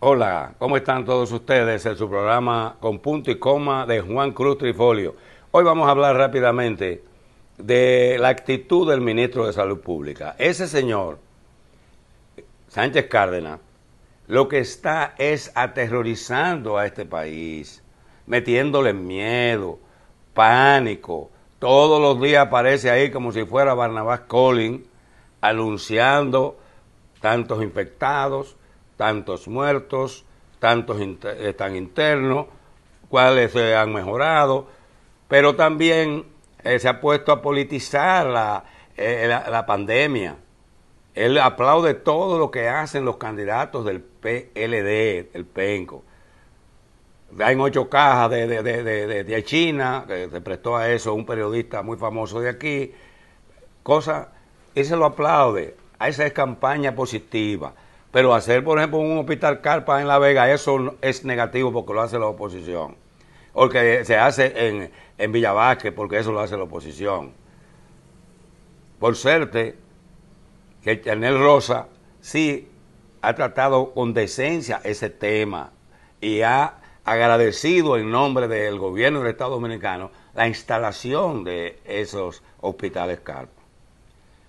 Hola, ¿cómo están todos ustedes? En su programa con punto y coma de Juan Cruz Trifolio. Hoy vamos a hablar rápidamente de la actitud del ministro de Salud Pública. Ese señor, Sánchez Cárdenas, lo que está es aterrorizando a este país, metiéndole miedo, pánico. Todos los días aparece ahí como si fuera Barnabás Collins anunciando tantos infectados, tantos muertos, tantos están internos, cuáles se han mejorado, pero también eh, se ha puesto a politizar eh, la, pandemia. Él aplaude todo lo que hacen los candidatos del PLD, el PENCO. Hay ocho cajas de, de, China, que se prestó a eso un periodista muy famoso de aquí. Cosa, y se lo aplaude. A esa es campaña positiva. Pero hacer, por ejemplo, un hospital carpa en La Vega, eso es negativo porque lo hace la oposición. O que se hace en, en Villavasque porque eso lo hace la oposición. Por suerte, que Chanel Rosa sí ha tratado con decencia ese tema y ha agradecido en nombre del gobierno del Estado Dominicano la instalación de esos hospitales carpa,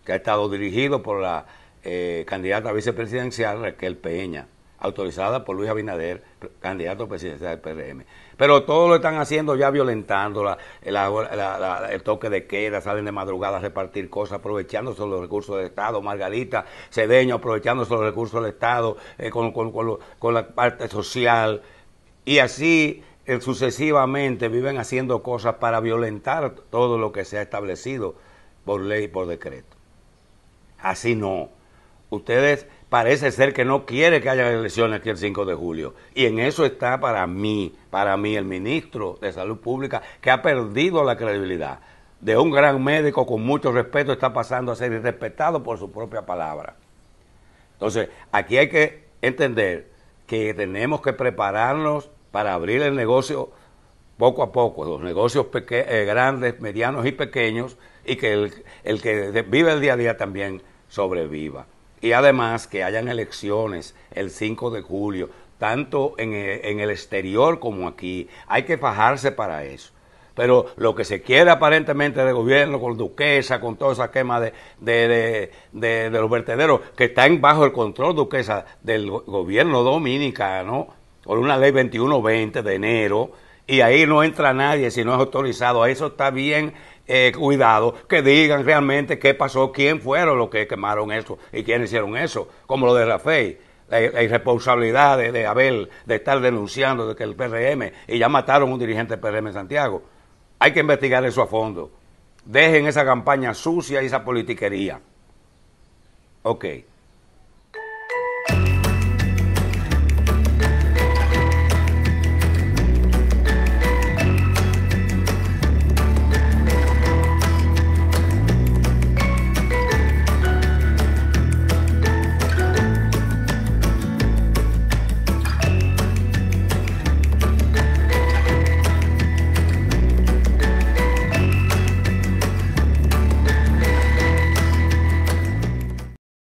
que ha estado dirigido por la eh, candidata a vicepresidencial Raquel Peña, autorizada por Luis Abinader, candidato presidencial del PRM. Pero todo lo están haciendo ya violentando el toque de queda, salen de madrugada a repartir cosas, aprovechándose los recursos del Estado, Margarita Cedeño aprovechándose los recursos del Estado eh, con, la parte social. Y así eh, sucesivamente viven haciendo cosas para violentar todo lo que se ha establecido por ley y por decreto. Así no ustedes parece ser que no quiere que haya elecciones aquí el 5 de julio. Y en eso está para mí, para mí el ministro de Salud Pública, que ha perdido la credibilidad. De un gran médico con mucho respeto está pasando a ser irrespetado por su propia palabra. Entonces, aquí hay que entender que tenemos que prepararnos para abrir el negocio poco a poco, los negocios eh, grandes, medianos y pequeños, y que el, el que vive el día a día también sobreviva y además que hayan elecciones el 5 de julio, tanto en el, en el exterior como aquí. Hay que fajarse para eso pero lo que se quiere aparentemente de gobierno, con Duquesa, con toda esa quema de, de, de los vertederos, que están bajo el control, Duquesa, del gobierno dominicano, con una ley 2120 de enero, y ahí no entra nadie si no es autorizado. A Eso está bien eh, cuidado, que digan realmente qué pasó, quién fueron los que quemaron eso y quiénes hicieron eso, como lo de Rafael. La, irresponsabilidad de, Abel de estar denunciando de que el PRM y ya mataron un dirigente del PRM en Santiago. Hay que investigar eso a fondo. Dejen esa campaña sucia y esa politiquería. Ok.